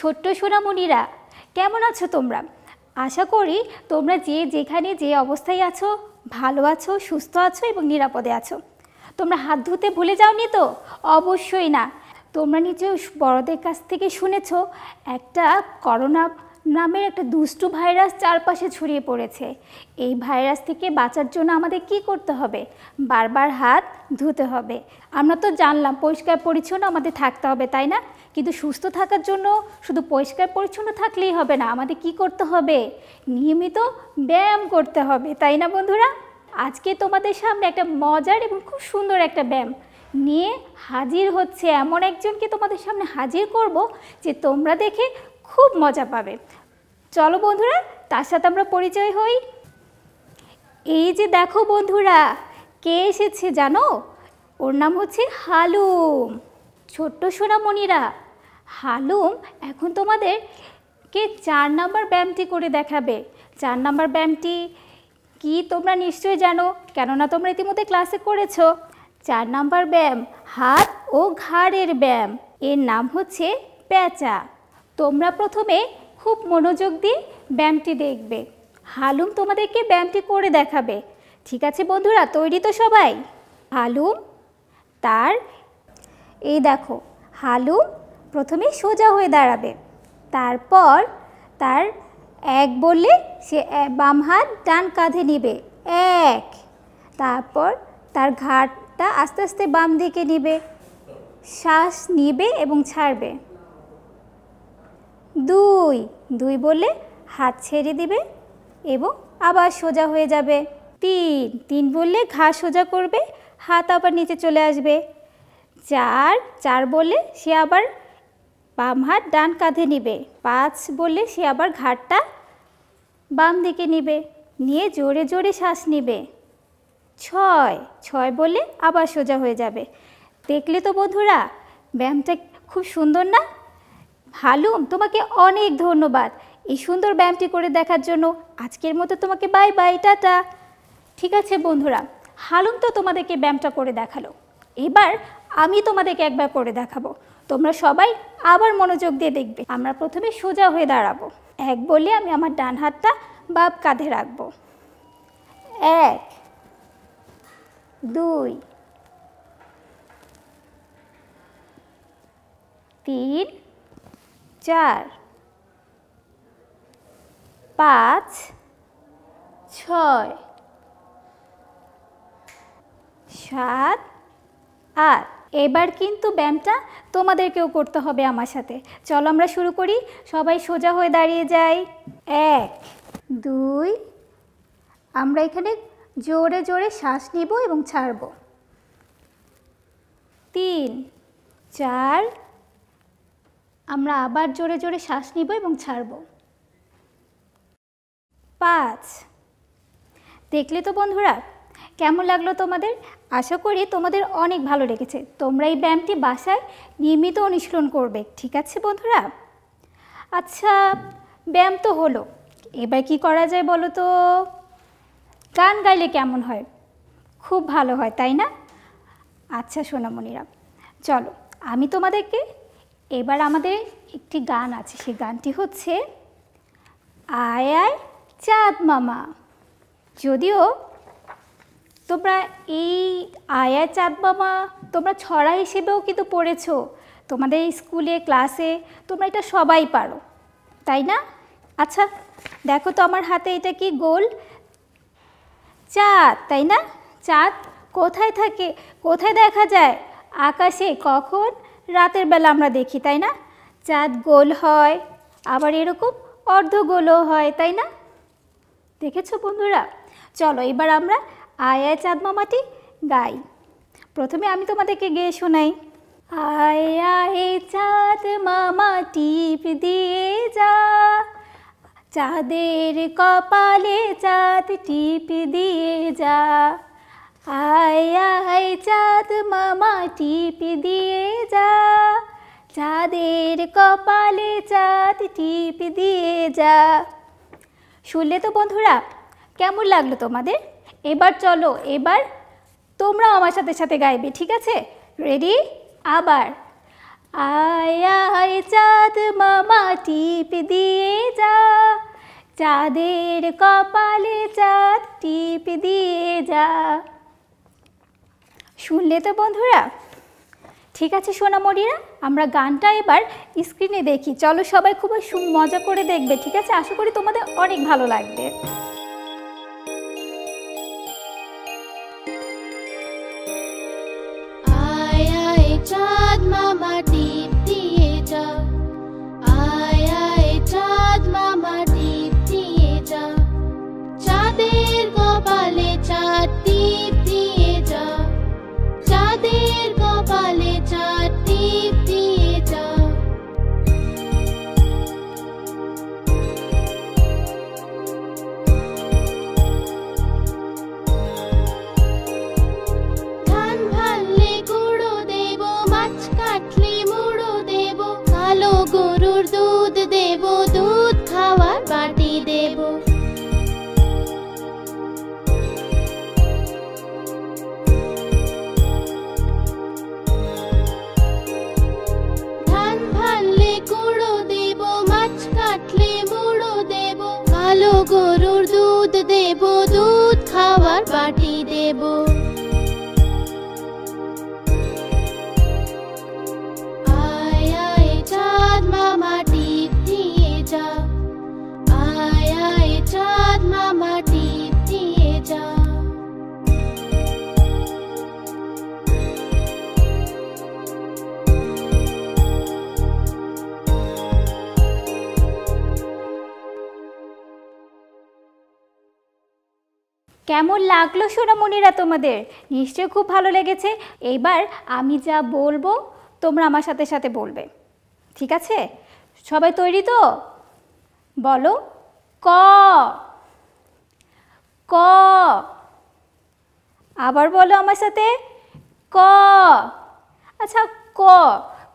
ছোট্ট সোনামণিরা কেমন আছো তোমরা আশা করি তোমরা যে যেখানে যে অবস্থায় আছো ভালো আছো সুস্থ আছো এবং নিরাপদে আছো তোমরা হাত ধুতে ভুলে যাওনি তো অবশ্যই না তোমরা নিজেও বড়দের কাছ থেকে শুনেছ একটা করোনা নামের একটা দুষ্টু ভাইরাস চারপাশে ছড়িয়ে পড়েছে এই ভাইরাস থেকে বাঁচার জন্য আমাদের কি করতে হবে বারবার হাত ধুতে হবে আমরা তো জানলাম পরিষ্কার পরিচ্ছন্ন আমাদের থাকতে হবে তাই না কিন্তু সুস্থ থাকার জন্য শুধু পরিষ্কার পরিচ্ছন্ন থাকলেই হবে না আমাদের কি করতে হবে নিয়মিত ব্যায়াম করতে হবে তাই না বন্ধুরা আজকে তোমাদের সামনে একটা মজার এবং খুব সুন্দর একটা ব্যায়াম নিয়ে হাজির হচ্ছে এমন একজনকে তোমাদের সামনে হাজির করব যে তোমরা দেখে খুব মজা পাবে চলো বন্ধুরা তার সাথে আমরা পরিচয় হই এই যে দেখো বন্ধুরা কে এসেছে জানো ওর নাম হচ্ছে হালুম ছোট্ট সোনামণিরা হালুম এখন তোমাদের কে চার নাম্বার ব্যায়ামটি করে দেখাবে চার নাম্বার ব্যায়ামটি কি তোমরা নিশ্চয়ই জানো কেননা তোমরা ইতিমধ্যে ক্লাসে করেছ চার নাম্বার ব্যায়াম হাত ও ঘাড়ের ব্যায়াম এর নাম হচ্ছে প্যাঁচা তোমরা প্রথমে খুব মনোযোগ দিয়ে ব্যায়ামটি দেখবে হালুম তোমাদেরকে ব্যায়ামটি করে দেখাবে ঠিক আছে বন্ধুরা তৈরি তো সবাই হালুম তার এই দেখো হালু প্রথমে সোজা হয়ে দাঁড়াবে তারপর তার এক বললে সে বাম হাত ডান কাঁধে নিবে এক তারপর তার ঘাটটা আস্তে আস্তে বাম দিকে নিবে শ্বাস নিবে এবং ছাড়বে দুই দুই বললে হাত ছেড়ে দিবে এবং আবার সোজা হয়ে যাবে তিন তিন বললে ঘা সোজা করবে হাত আবার নিচে চলে আসবে চার চার বলে সে আবার বাম হাত ডান কাঁধে নিবে পাঁচ বলে সে আবার ঘাটটা বাম দিকে নিবে নিয়ে জোরে জোরে শ্বাস নিবে ছয় ছয় বলে আবার সোজা হয়ে যাবে দেখলে তো বন্ধুরা ব্যায়ামটা খুব সুন্দর না হালুম তোমাকে অনেক ধন্যবাদ এই সুন্দর ব্যায়ামটি করে দেখার জন্য আজকের মতো তোমাকে বাই বাই টাটা ঠিক আছে বন্ধুরা হালুম তো তোমাদেরকে ব্যায়ামটা করে দেখালো এবার আমি তোমাদেরকে একবার করে দেখাবো তোমরা সবাই আবার মনোযোগ দিয়ে দেখবে আমরা প্রথমে সোজা হয়ে দাঁড়াবো এক বলে আমি আমার ডান হাতটা বাপ কাঁধে রাখবো এক দুই তিন চার পাঁচ ছয় সাত আট এবার কিন্তু ব্যায়ামটা তোমাদেরকেও করতে হবে আমার সাথে চলো আমরা শুরু করি সবাই সোজা হয়ে দাঁড়িয়ে যাই এক দুই আমরা এখানে জোরে জোরে শ্বাস নিব এবং ছাড়ব তিন চার আমরা আবার জোরে জোরে শ্বাস নিব এবং ছাড়ব পাঁচ দেখলে তো বন্ধুরা কেমন লাগলো তোমাদের আশা করি তোমাদের অনেক ভালো লেগেছে তোমরা এই ব্যায়ামটি বাসায় নিয়মিত অনুশীলন করবে ঠিক আছে বন্ধুরা আচ্ছা ব্যায়াম তো হলো এবার কি করা যায় বলো তো গান গাইলে কেমন হয় খুব ভালো হয় তাই না আচ্ছা সোনামণিরা চলো আমি তোমাদেরকে এবার আমাদের একটি গান আছে সেই গানটি হচ্ছে আয় আয় চাঁদ মামা যদিও তোমরা এই আয়া চাঁদ বাবা তোমরা ছড়া হিসেবেও কিন্তু পড়েছো তোমাদের স্কুলে ক্লাসে তোমরা এটা সবাই পারো তাই না আচ্ছা দেখো তো আমার হাতে এটা কি গোল চাঁদ তাই না চাঁদ কোথায় থাকে কোথায় দেখা যায় আকাশে কখন রাতের বেলা আমরা দেখি তাই না চাঁদ গোল হয় আবার এরকম অর্ধগোলও হয় তাই না দেখেছো বন্ধুরা চলো এবার আমরা আয় চাঁদমা মাটি গাই প্রথমে আমি তোমাদেরকে গেয়ে শোনাই আয় আয় চাঁদ মামা টিপ দিয়ে যা চাঁদের কপালে চাঁদ টিপ দিয়ে যা আয় আয় চাঁদ মামা টিপ দিয়ে যা চাঁদের কপালে চাঁদ টিপ দিয়ে যা শুনলে তো বন্ধুরা কেমন লাগলো তোমাদের এবার চলো এবার তোমরাও আমার সাথে সাথে গাইবে ঠিক আছে রেডি আবার আয় আয় চাঁদ মামা টিপ দিয়ে যা চাঁদের কপালে চাঁদ টিপ দিয়ে যা শুনলে তো বন্ধুরা ঠিক আছে সোনামরিরা আমরা গানটা এবার স্ক্রিনে দেখি চলো সবাই খুব মজা করে দেখবে ঠিক আছে আশা করি তোমাদের অনেক ভালো লাগবে ibu কেমন লাগলো সোনামণিরা তোমাদের নিশ্চয় খুব ভালো লেগেছে এইবার আমি যা বলবো তোমরা আমার সাথে সাথে বলবে ঠিক আছে সবাই তৈরি তো বলো ক ক আবার বলো আমার সাথে ক আচ্ছা ক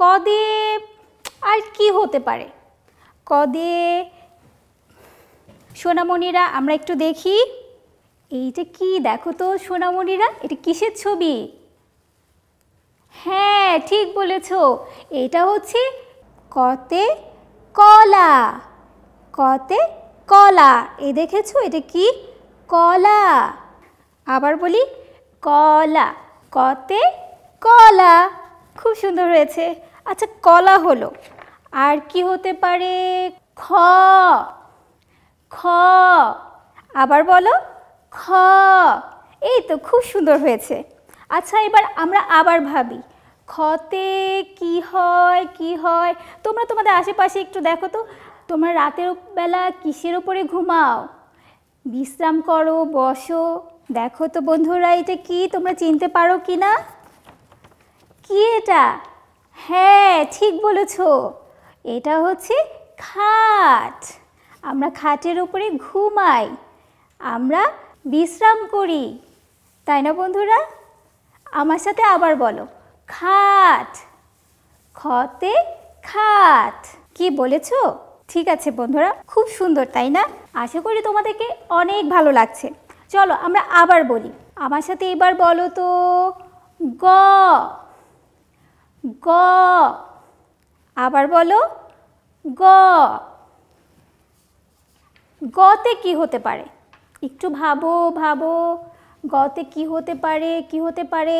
ক দে আর কি হতে পারে ক দে সোনামণিরা আমরা একটু দেখি এইটা কি দেখো তো সোনামণিরা এটা কিসের ছবি হ্যাঁ ঠিক বলেছ এটা হচ্ছে কতে কলা কতে কলা এ দেখেছো এটা কি কলা আবার বলি কলা কতে কলা খুব সুন্দর হয়েছে আচ্ছা কলা হলো আর কি হতে পারে খ খ আবার বলো খ এই তো খুব সুন্দর হয়েছে আচ্ছা এবার আমরা আবার ভাবি খতে কি হয় কি হয় তোমরা তোমাদের আশেপাশে একটু দেখো তো তোমরা রাতের বেলা কিসের ওপরে ঘুমাও বিশ্রাম করো বসো দেখো তো বন্ধুরা এটা কি তোমরা চিনতে পারো কি না কি এটা হ্যাঁ ঠিক বলেছ এটা হচ্ছে খাট আমরা খাটের উপরে ঘুমাই আমরা বিশ্রাম করি তাই না বন্ধুরা আমার সাথে আবার বলো খাট খতে খাট কি বলেছ ঠিক আছে বন্ধুরা খুব সুন্দর তাই না আশা করি তোমাদেরকে অনেক ভালো লাগছে চলো আমরা আবার বলি আমার সাথে এবার বলো তো গ গ আবার বলো গ গতে কি হতে পারে একটু ভাবো ভাবো গতে কি হতে পারে কি হতে পারে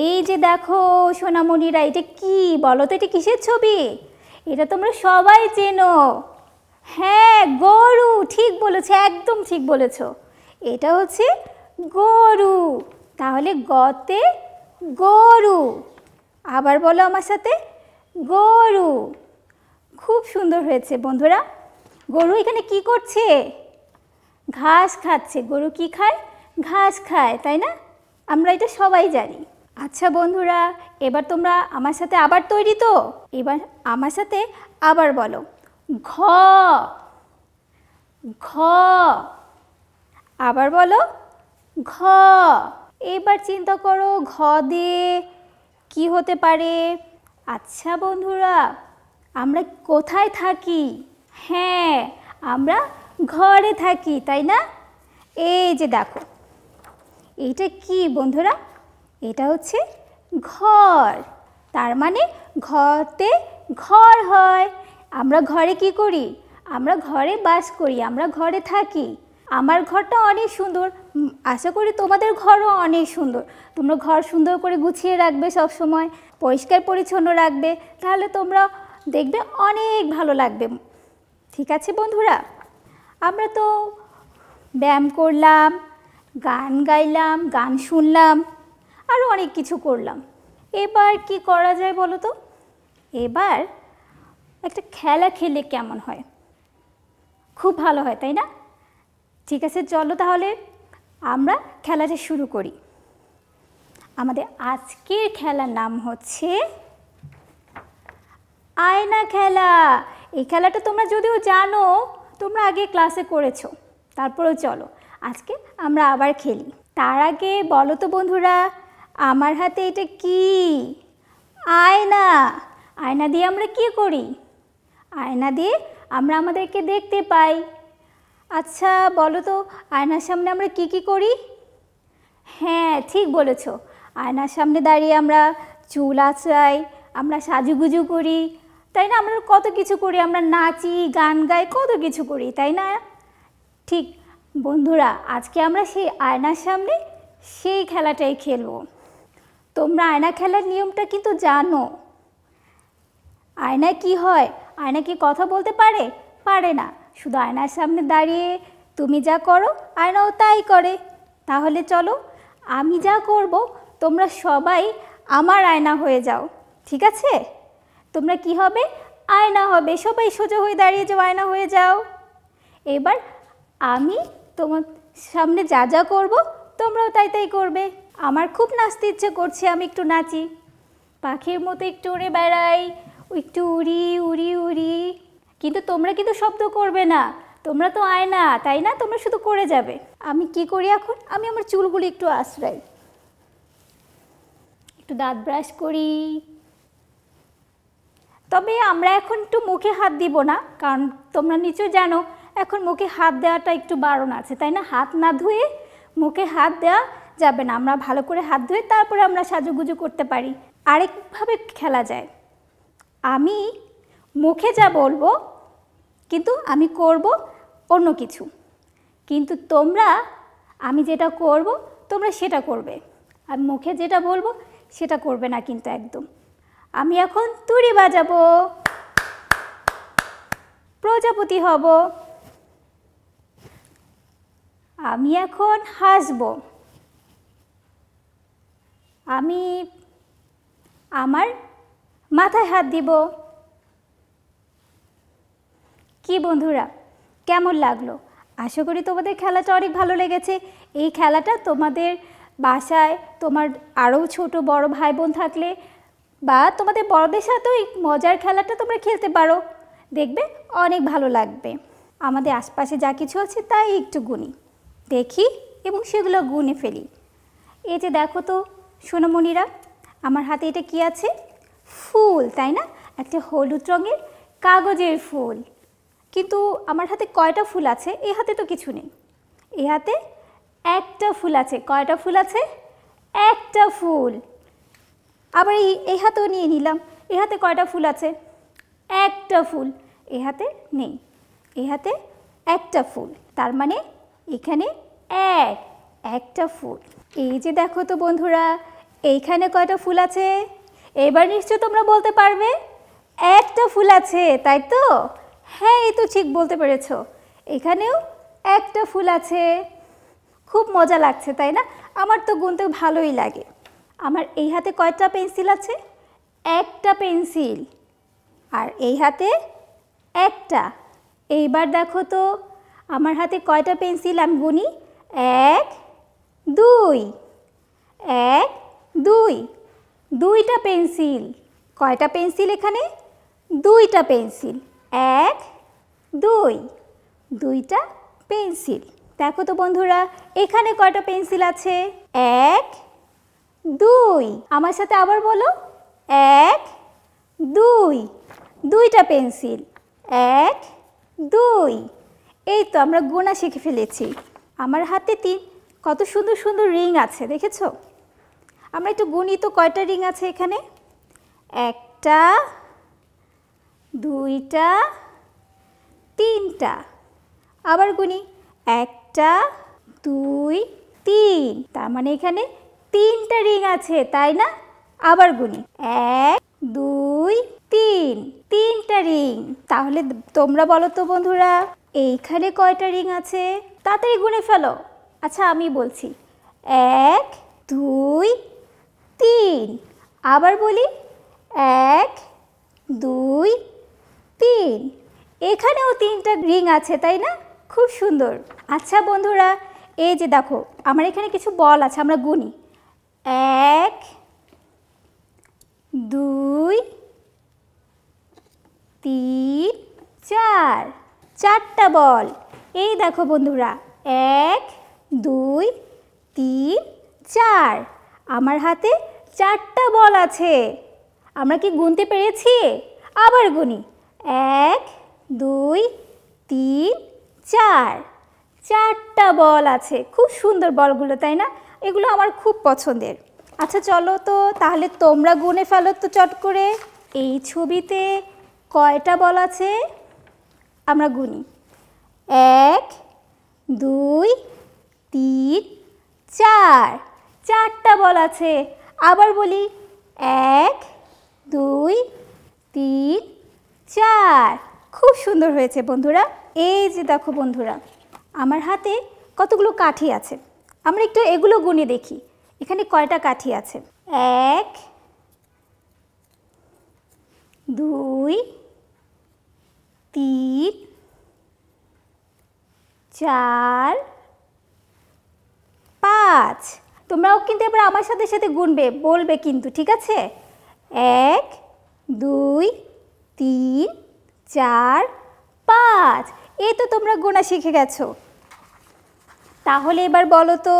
এই যে দেখো সোনামণিরা এটা কি বলো তো এটা কিসের ছবি এটা তোমরা সবাই চেনো হ্যাঁ গরু ঠিক বলেছো একদম ঠিক বলেছো এটা হচ্ছে গরু তাহলে গতে গরু আবার বলো আমার সাথে গরু খুব সুন্দর হয়েছে বন্ধুরা গরু এখানে কি করছে ঘাস খাচ্ছে গরু কি খায় ঘাস খায় তাই না আমরা এটা সবাই জানি আচ্ছা বন্ধুরা এবার তোমরা আমার সাথে আবার তৈরি তো এবার আমার সাথে আবার বলো ঘ ঘ আবার বলো ঘ এবার চিন্তা করো ঘ দে কি হতে পারে আচ্ছা বন্ধুরা আমরা কোথায় থাকি হ্যাঁ আমরা ঘরে থাকি তাই না এই যে দেখো এইটা কি বন্ধুরা এটা হচ্ছে ঘর তার মানে ঘরতে ঘর হয় আমরা ঘরে কি করি আমরা ঘরে বাস করি আমরা ঘরে থাকি আমার ঘরটা অনেক সুন্দর আশা করি তোমাদের ঘরও অনেক সুন্দর তোমরা ঘর সুন্দর করে গুছিয়ে রাখবে সব সময় পরিষ্কার পরিচ্ছন্ন রাখবে তাহলে তোমরা দেখবে অনেক ভালো লাগবে ঠিক আছে বন্ধুরা আমরা তো ব্যায়াম করলাম গান গাইলাম গান শুনলাম আরও অনেক কিছু করলাম এবার কি করা যায় বলো তো এবার একটা খেলা খেলে কেমন হয় খুব ভালো হয় তাই না ঠিক আছে চলো তাহলে আমরা খেলাটা শুরু করি আমাদের আজকের খেলার নাম হচ্ছে আয়না খেলা এই খেলাটা তোমরা যদিও জানো তোমরা আগে ক্লাসে করেছো তারপরেও চলো আজকে আমরা আবার খেলি তার আগে বলো তো বন্ধুরা আমার হাতে এটা কি আয়না আয়না দিয়ে আমরা কি করি আয়না দিয়ে আমরা আমাদেরকে দেখতে পাই আচ্ছা বলো তো আয়নার সামনে আমরা কি কি করি হ্যাঁ ঠিক বলেছ আয়নার সামনে দাঁড়িয়ে আমরা চুল আচড়াই আমরা সাজুগুজু করি তাই না আমরা কত কিছু করি আমরা নাচি গান গাই কত কিছু করি তাই না ঠিক বন্ধুরা আজকে আমরা সেই আয়নার সামনে সেই খেলাটাই খেলবো তোমরা আয়না খেলার নিয়মটা কিন্তু জানো আয়নায় কি হয় আয়না কি কথা বলতে পারে পারে না শুধু আয়নার সামনে দাঁড়িয়ে তুমি যা করো আয়নাও তাই করে তাহলে চলো আমি যা করব তোমরা সবাই আমার আয়না হয়ে যাও ঠিক আছে তোমরা কি হবে আয়না হবে সবাই সোজা হয়ে দাঁড়িয়ে যাও আয়না হয়ে যাও এবার আমি তোমার সামনে যা যা করবো তোমরাও তাই তাই করবে আমার খুব নাচতে ইচ্ছে করছে আমি একটু নাচি পাখির মতো একটু উড়ে বেড়াই একটু উড়ি উড়ি উড়ি কিন্তু তোমরা কিন্তু শব্দ করবে না তোমরা তো আয়না তাই না তোমরা শুধু করে যাবে আমি কি করি এখন আমি আমার চুলগুলি একটু আশ্রাই একটু দাঁত ব্রাশ করি তবে আমরা এখন একটু মুখে হাত দিব না কারণ তোমরা নিচেও জানো এখন মুখে হাত দেওয়াটা একটু বারণ আছে তাই না হাত না ধুয়ে মুখে হাত দেওয়া যাবে না আমরা ভালো করে হাত ধুয়ে তারপরে আমরা সাজুগুজু করতে পারি আরেকভাবে খেলা যায় আমি মুখে যা বলবো কিন্তু আমি করব অন্য কিছু কিন্তু তোমরা আমি যেটা করব তোমরা সেটা করবে আর মুখে যেটা বলবো সেটা করবে না কিন্তু একদম আমি এখন তুড়ি বাজাবো প্রজাপতি হব আমি এখন হাসব আমি আমার মাথায় হাত দিব কি বন্ধুরা কেমন লাগলো আশা করি তোমাদের খেলাটা অনেক ভালো লেগেছে এই খেলাটা তোমাদের বাসায় তোমার আরও ছোট বড় ভাই বোন থাকলে বা তোমাদের বড়দের সাথেও এই মজার খেলাটা তোমরা খেলতে পারো দেখবে অনেক ভালো লাগবে আমাদের আশপাশে যা কিছু আছে তাই একটু গুনি দেখি এবং সেগুলো গুনে ফেলি এই যে দেখো তো সোনামণিরা আমার হাতে এটা কি আছে ফুল তাই না একটা হলুদ রঙের কাগজের ফুল কিন্তু আমার হাতে কয়টা ফুল আছে এ হাতে তো কিছু নেই এ হাতে একটা ফুল আছে কয়টা ফুল আছে একটা ফুল আবার এই এই হাতেও নিয়ে নিলাম এ হাতে কয়টা ফুল আছে একটা ফুল এ হাতে নেই এ হাতে একটা ফুল তার মানে এখানে এক একটা ফুল এই যে দেখো তো বন্ধুরা এইখানে কয়টা ফুল আছে এবার নিশ্চয় তোমরা বলতে পারবে একটা ফুল আছে তাই তো হ্যাঁ এই তো ঠিক বলতে পেরেছ এখানেও একটা ফুল আছে খুব মজা লাগছে তাই না আমার তো গুনতে ভালোই লাগে আমার এই হাতে কয়টা পেন্সিল আছে একটা পেন্সিল আর এই হাতে একটা এইবার দেখো তো আমার হাতে কয়টা পেন্সিল আমি গুনি এক দুই এক দুই দুইটা পেন্সিল কয়টা পেন্সিল এখানে দুইটা পেন্সিল এক দুই দুইটা পেন্সিল দেখো তো বন্ধুরা এখানে কয়টা পেন্সিল আছে এক দুই আমার সাথে আবার বলো এক দুই দুইটা পেন্সিল এক দুই এই তো আমরা গোনা শিখে ফেলেছি আমার হাতে তিন কত সুন্দর সুন্দর রিং আছে দেখেছো আমরা একটু গুনি তো কয়টা রিং আছে এখানে একটা দুইটা তিনটা আবার গুনি একটা দুই তিন তার মানে এখানে তিনটা রিং আছে তাই না আবার গুনি এক দুই তিন তিনটা রিং তাহলে তোমরা বলো তো বন্ধুরা এইখানে কয়টা রিং আছে তাড়াতাড়ি গুনে ফেলো আচ্ছা আমি বলছি এক দুই তিন আবার বলি এক দুই তিন এখানেও তিনটা রিং আছে তাই না খুব সুন্দর আচ্ছা বন্ধুরা এই যে দেখো আমার এখানে কিছু বল আছে আমরা গুনি এক দুই তিন চার চারটা বল এই দেখো বন্ধুরা এক দুই তিন চার আমার হাতে চারটা বল আছে আমরা কি গুনতে পেরেছি আবার গুনি এক দুই তিন চার চারটা বল আছে খুব সুন্দর বলগুলো তাই না এগুলো আমার খুব পছন্দের আচ্ছা চলো তো তাহলে তোমরা গুনে ফেলো তো চট করে এই ছবিতে কয়টা বল আছে আমরা গুনি এক দুই তিন চার চারটা বল আছে আবার বলি এক দুই তিন চার খুব সুন্দর হয়েছে বন্ধুরা এই যে দেখো বন্ধুরা আমার হাতে কতগুলো কাঠি আছে আমরা একটু এগুলো গুনে দেখি এখানে কয়টা কাঠি আছে এক দুই তিন চার পাঁচ তোমরাও কিন্তু এবার আমার সাথে সাথে গুনবে বলবে কিন্তু ঠিক আছে এক দুই তিন চার পাঁচ এই তো তোমরা গোনা শিখে গেছো তাহলে এবার বলো তো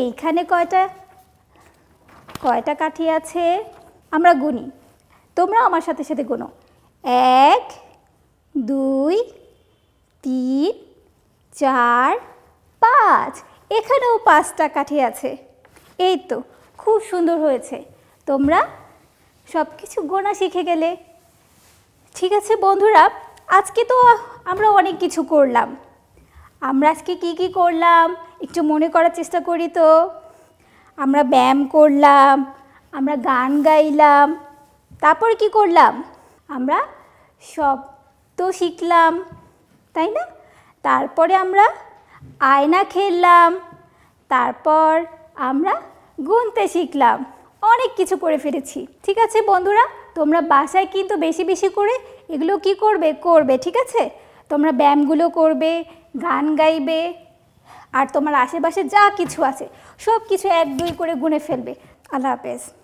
এইখানে কয়টা কয়টা কাঠি আছে আমরা গুনি তোমরা আমার সাথে সাথে গুনো এক দুই তিন চার পাঁচ এখানেও পাঁচটা কাঠি আছে এই তো খুব সুন্দর হয়েছে তোমরা সব কিছু গোনা শিখে গেলে ঠিক আছে বন্ধুরা আজকে তো আমরা অনেক কিছু করলাম আমরা আজকে কি কি করলাম একটু মনে করার চেষ্টা করি তো আমরা ব্যায়াম করলাম আমরা গান গাইলাম তারপর কি করলাম আমরা সব তো শিখলাম তাই না তারপরে আমরা আয়না খেললাম তারপর আমরা গুনতে শিখলাম অনেক কিছু করে ফেলেছি ঠিক আছে বন্ধুরা তোমরা বাসায় কিন্তু বেশি বেশি করে এগুলো কি করবে করবে ঠিক আছে তোমরা ব্যায়ামগুলো করবে গান গাইবে আর তোমার আশেপাশে যা কিছু আছে সব কিছু এক দুই করে গুনে ফেলবে আল্লাহ হাফেজ